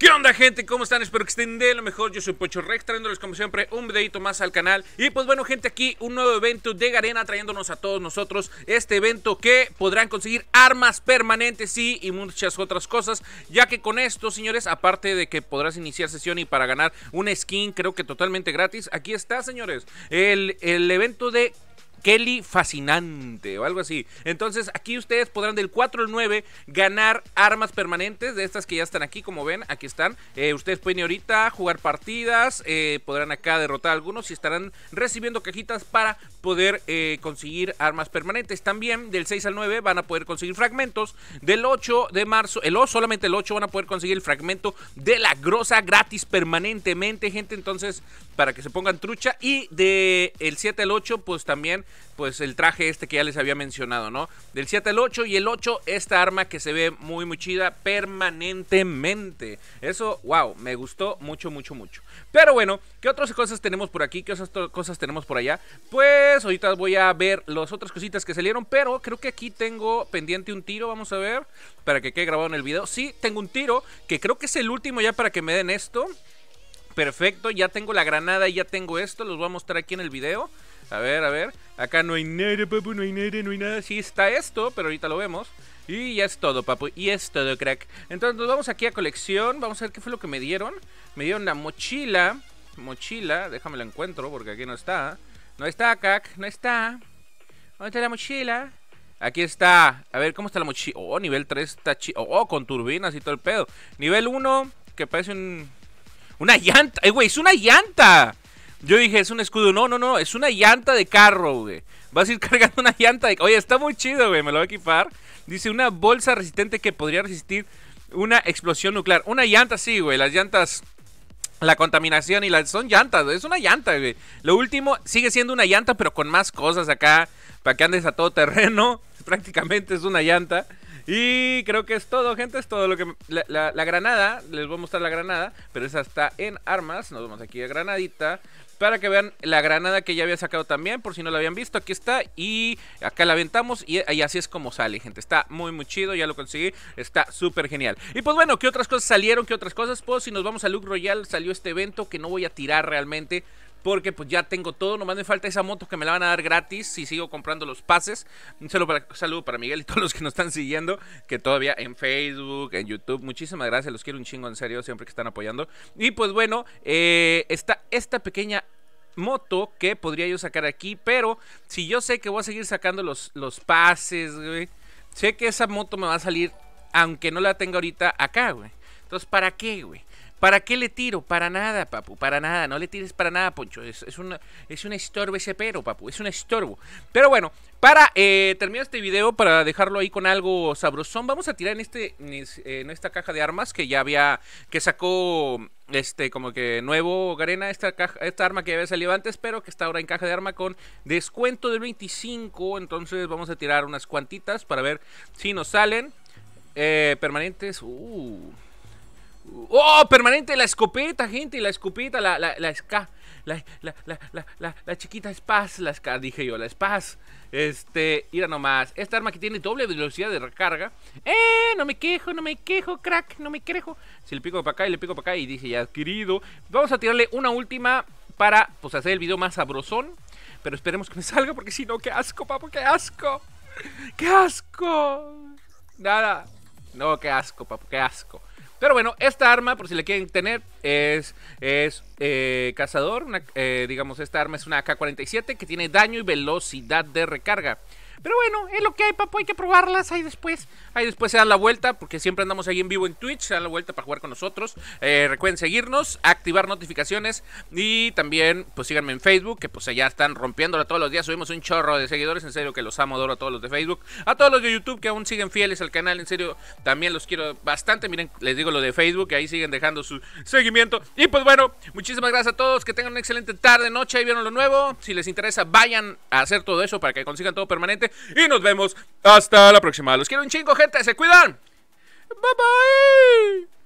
¿Qué onda gente? ¿Cómo están? Espero que estén de lo mejor. Yo soy Pocho Rex, trayéndoles como siempre un videito más al canal. Y pues bueno gente, aquí un nuevo evento de Garena trayéndonos a todos nosotros este evento que podrán conseguir armas permanentes, sí, y muchas otras cosas. Ya que con esto, señores, aparte de que podrás iniciar sesión y para ganar una skin, creo que totalmente gratis, aquí está, señores, el, el evento de Kelly Fascinante o algo así. Entonces aquí ustedes podrán del 4 al 9 ganar armas permanentes de estas que ya están aquí, como ven, aquí están. Eh, ustedes pueden ahorita jugar partidas, eh, podrán acá derrotar a algunos y estarán recibiendo cajitas para poder eh, conseguir armas permanentes. También del 6 al 9 van a poder conseguir fragmentos. Del 8 de marzo, el o, solamente el 8 van a poder conseguir el fragmento de la grosa gratis permanentemente, gente. Entonces, para que se pongan trucha. Y del 7 al 8, pues también pues el traje este que ya les había mencionado, ¿no? Del 7 al 8 y el 8 esta arma que se ve muy muy chida permanentemente. Eso, wow, me gustó mucho, mucho, mucho. Pero bueno, ¿qué otras cosas tenemos por aquí? ¿Qué otras cosas tenemos por allá? Pues ahorita voy a ver las otras cositas que salieron, pero creo que aquí tengo pendiente un tiro, vamos a ver, para que quede grabado en el video. Sí, tengo un tiro, que creo que es el último ya para que me den esto. Perfecto, ya tengo la granada y ya tengo esto, los voy a mostrar aquí en el video. A ver, a ver. Acá no hay nada, papu, no hay nada, no hay nada. Sí está esto, pero ahorita lo vemos. Y ya es todo, papu. Y es todo, crack. Entonces vamos aquí a colección. Vamos a ver qué fue lo que me dieron. Me dieron la mochila. Mochila. Déjame la encuentro porque aquí no está. No está, crack. No está. ¿Dónde está la mochila? Aquí está. A ver, ¿cómo está la mochila? Oh, nivel 3 está chido. Oh, con turbinas y todo el pedo. Nivel 1, que parece un... Una llanta. ¡Ay, eh, güey! ¡Es una llanta! Yo dije, es un escudo. No, no, no, es una llanta de carro, güey. Vas a ir cargando una llanta de... Oye, está muy chido, güey, me lo voy a equipar. Dice, una bolsa resistente que podría resistir una explosión nuclear. Una llanta, sí, güey, las llantas... La contaminación y las... Son llantas, es una llanta, güey. Lo último sigue siendo una llanta, pero con más cosas acá. Para que andes a todo terreno. Prácticamente es una llanta. Y creo que es todo, gente. Es todo lo que. La, granada, les voy a mostrar la granada. Pero esa está en armas. Nos vemos aquí de granadita para que vean la granada que ya había sacado también, por si no la habían visto, aquí está y acá la aventamos y, así es como sale, gente, está muy muy chido, ya lo conseguí, está súper genial. Y pues bueno, ¿qué otras cosas salieron? ¿Qué otras cosas? Pues si nos vamos a Look Royal, salió este evento que no voy a tirar realmente porque pues ya tengo todo, nomás me falta esa moto que me la van a dar gratis si sigo comprando los pases. Un saludo para, para Miguel y todos los que nos están siguiendo, que todavía en Facebook, en YouTube, muchísimas gracias, los quiero un chingo en serio, siempre que están apoyando. Y pues bueno, eh, está esta pequeña moto que podría yo sacar aquí, pero si yo sé que voy a seguir sacando los, los pases, güey, sé que esa moto me va a salir, aunque no la tenga ahorita acá, güey. Entonces, ¿para qué, güey? ¿Para qué le tiro? Para nada, papu, para nada, no le tires para nada, Poncho. Es, es un estorbo ese pero, papu, es un estorbo. Pero bueno, para eh, terminar este video, para dejarlo ahí con algo sabrosón, vamos a tirar en, este, en esta caja de armas que ya había, que sacó este como que nuevo Garena, esta, esta arma que había salido antes, pero que está ahora en caja de arma con descuento del 25. Entonces vamos a tirar unas cuantitas para ver si nos salen eh, permanentes. Uh. Oh, permanente la escopeta, gente, la escopeta, la, la, la la, la, la, chiquita Spaz, la SK, dije yo, la Spaz. Este, mira nomás, esta arma que tiene doble velocidad de recarga. ¡Eh! No me quejo, no me quejo, crack, no me quejo. Si le pico para acá y le pico para acá y dije ya adquirido. Vamos a tirarle una última para, pues, hacer el video más sabrosón. Pero esperemos que me salga porque si no, qué asco, papo, qué asco. ¡Qué asco! Nada. No, qué asco, papo, qué asco. Pero bueno, esta arma, por si le quieren tener, es, es eh, cazador. Eh, digamos, esta arma es una AK-47 que tiene daño y velocidad de recarga. Pero bueno, es lo que hay, papá, Hay que probarlas ahí después. Ahí después se dan la vuelta, porque siempre andamos ahí en vivo en Twitch. Se dan la vuelta para jugar con nosotros. Eh, recuerden seguirnos, activar notificaciones. Y también, pues síganme en Facebook, que pues allá están rompiéndola todos los días. Subimos un chorro de seguidores. En serio, que los amo, adoro a todos los de Facebook. A todos los de YouTube que aún siguen fieles al canal. En serio, también los quiero bastante. Miren, les digo lo de Facebook, que ahí siguen dejando su seguimiento. Y pues bueno, muchísimas gracias a todos. Que tengan una excelente tarde, noche. Ahí vieron lo nuevo. Si les interesa, vayan a hacer todo eso para que consigan todo permanente y nos vemos hasta la próxima. Los quiero un chingo, gente. Se cuidan. Bye bye.